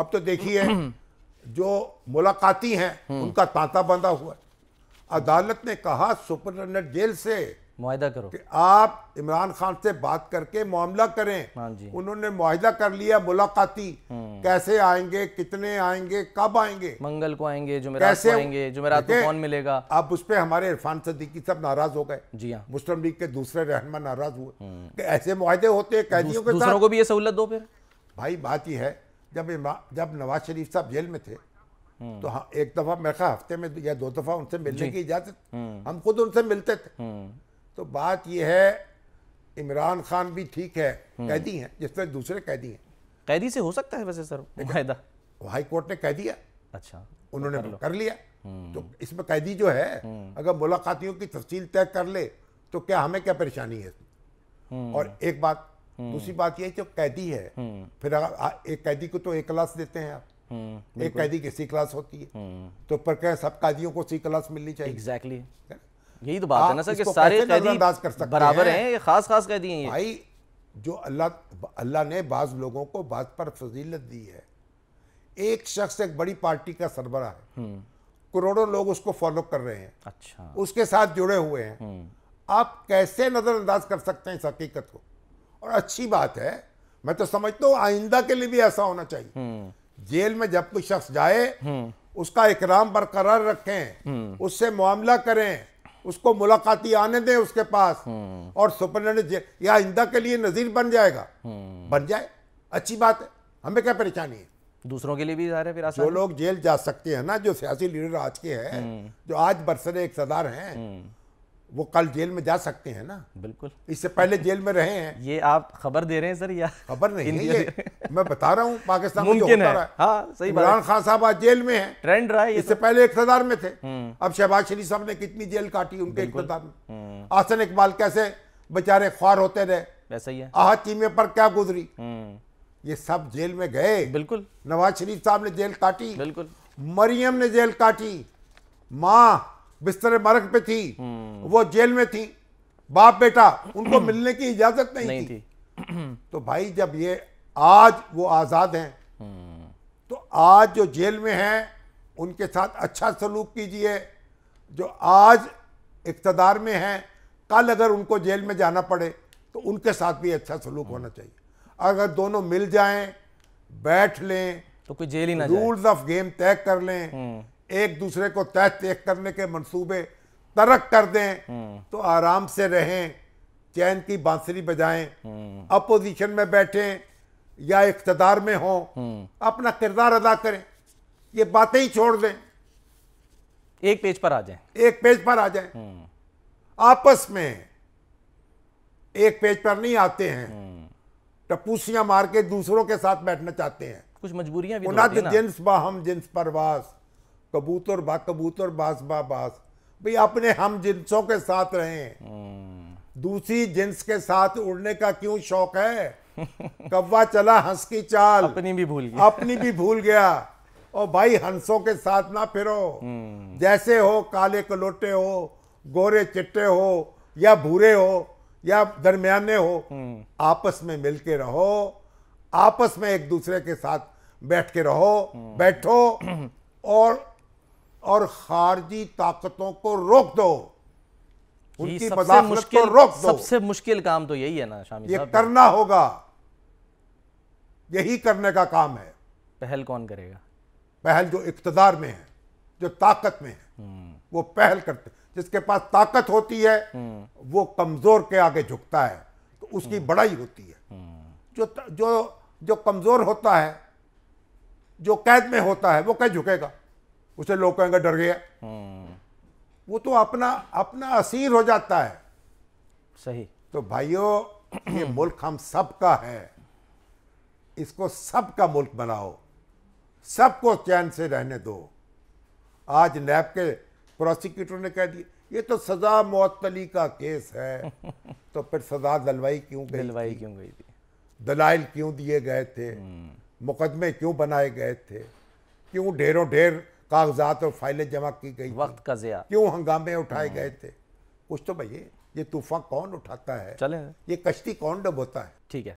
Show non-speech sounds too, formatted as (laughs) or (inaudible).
अब तो देखिए (clears throat) जो मुलाकाती हैं हम्म। उनका तांता बंधा हुआ है अदालत ने कहा सुपरिटेंडेंट जेल से मुआदा करो कि आप इमरान खान से बात करके मामला करें हाँ उन्होंने मुआदा कर लिया मुलाकाती हम्म। कैसे आएंगे कितने आएंगे कब आएंगे मंगल को आएंगे कैसे को आएंगे जुमेरात को कौन मिलेगा अब उस पर हमारे इरफान सदीकी सब नाराज हो गए जी हाँ मुस्लिम लीग के दूसरे रहनमा नाराज हुए हम्म। कि ऐसे मुआदे होते हैं कैदियों के को भी ये सहूलत दो फिर भाई बात यह है जब जब नवाज शरीफ साहब जेल में थे हम्म। तो हाँ एक दफ़ा मेरे ख्याल हफ्ते में या दो दफ़ा उनसे मिलने की इजाज़त हम्म। हम खुद उनसे मिलते थे हम्म। तो बात यह है इमरान खान भी ठीक है कैदी है जिस तरह दूसरे कैदी हैं कैदी से हो सकता है वैसे सर हाई कोर्ट ने कह दिया अच्छा उन्होंने कर, कर लिया तो इसमें कैदी जो है अगर मुलाकातियों की तफसील तय कर ले तो क्या हमें क्या परेशानी है और एक बात हम्म। दूसरी बात यह जो कैदी है हम्म। फिर एक कैदी को तो एक क्लास देते हैं आप हम्म, एक कैदी की सी क्लास होती है तो क्या सब कैदियों को सी क्लास मिलनी चाहिए एग्जैक्टली यही तो बात है ना सर कि सारे कैदी कर सकते बराबर हैं ये खास खास कैदी हैं भाई जो अल्लाह अल्लाह ने बाज लोगों को बाज पर फजीलत दी है एक शख्स एक बड़ी पार्टी का सरबरा है करोड़ों लोग उसको फॉलो कर रहे हैं अच्छा उसके साथ जुड़े हुए हैं आप कैसे नजरअंदाज कर सकते हैं इस हकीकत को और अच्छी बात है मैं तो समझता हूँ आइंदा के लिए भी ऐसा होना चाहिए हम्म। जेल में जब कोई शख्स जाए हम्म। उसका इकराम बरकरार रखें हम्म। उससे मामला करें उसको मुलाकाती आने दें उसके पास और सुपरिटेंडेंट या आइंदा के लिए नज़ीर बन जाएगा बन जाए अच्छी बात है हमें क्या परेशानी है दूसरों के लिए भी जाहिर है फिर जो लोग जेल जा सकते हैं ना जो सियासी लीडर आज के हैं जो आज बरसरे इकतदार हैं वो कल जेल में जा सकते हैं ना बिल्कुल इससे पहले जेल में रहे हैं ये आप खबर दे रहे हैं सर या खबर नहीं ये मैं बता रहा हूँ पाकिस्तान में है हाँ, सही इमरान खान साहब आज जेल में है ट्रेंड रहा है इससे तो। पहले इकतदार में थे हम्म। अब शहबाज शरीफ साहब ने कितनी जेल काटी उनके इकतदार में हम्म। आसन इकबाल कैसे बेचारे ख्वार होते रहे वैसा ही है आहत चीमे पर क्या गुजरी हम्म। ये सब जेल में गए बिल्कुल नवाज शरीफ साहब ने जेल काटी बिल्कुल मरियम ने जेल काटी माँ बिस्तर मरक पे थी हम्म। वो जेल में थी बाप बेटा उनको (clears throat) मिलने की इजाजत नहीं, नहीं थी, थी। (clears throat) तो भाई जब ये आज वो आज़ाद हैं हम्म। तो आज जो जेल में हैं उनके साथ अच्छा सलूक कीजिए जो आज इकतदार में हैं कल अगर उनको जेल में जाना पड़े तो उनके साथ भी अच्छा सलूक होना हम्म। चाहिए अगर दोनों मिल जाएं बैठ लें तो कोई जेल ही ना रूल्स ऑफ गेम तय कर लें एक दूसरे को तह तेख करने के मंसूबे तरक कर दें हम्म। तो आराम से रहें चैन की बांसुरी बजाएं हम्म। अपोजिशन में बैठें या इकतदार में हों हम्म। अपना किरदार अदा करें ये बातें ही छोड़ दें एक पेज पर आ जाएं एक पेज पर आ जाएं आपस में एक पेज पर नहीं आते हैं टपूसियां मार के दूसरों के साथ बैठना चाहते हैं कुछ मजबूरियां भी तो तो जिन्स बाहम जिन्स परवास कबूतर बा कबूतर बास बा बास भाई अपने हम जिनसों के साथ रहे हम्म। दूसरी जिन्स के साथ उड़ने का क्यों शौक है कब्बा चला हंस की चाल अपनी भी भूल गया अपनी भी भूल गया और भाई हंसों के साथ ना फिरो हम्म। जैसे हो काले कलोटे हो गोरे चिट्टे हो या भूरे हो या दरमियाने हो हम्म। आपस में मिलके रहो आपस में एक दूसरे के साथ बैठ के रहो बैठो और और खारजी ताकतों को रोक दो उनकी मुश्किल को रोक दो सबसे मुश्किल काम तो यही है ना शामिल ये करना होगा यही करने का काम है पहल कौन करेगा पहल जो इकतदार में है जो ताकत में है हम्म। वो पहल करते जिसके पास ताकत होती है हम्म। वो कमजोर के आगे झुकता है तो उसकी हम्म। बड़ाई होती है जो जो जो कमजोर होता है जो कैद में होता है वो कैद झुकेगा उसे लोग कहेंगे डर गया हम्म। वो तो अपना अपना असीर हो जाता है सही तो भाइयों ये मुल्क हम सब का है इसको सब का मुल्क बनाओ सबको चैन से रहने दो आज नैब के प्रोसिक्यूटर ने कह दिया ये तो सजा मअतली का केस है (laughs) तो फिर सजा दलवाई क्यों गई दलवाई क्यों गई थी दलाइल क्यों दिए गए थे हम्म। मुकदमे क्यों बनाए गए थे क्यों ढेरों ढेर कागजात और फाइलें जमा की गई वक्त का जया क्यों हंगामे उठाए हाँ। गए थे कुछ तो भैया ये तूफान कौन उठाता है चले ये कश्ती कौन डबोता है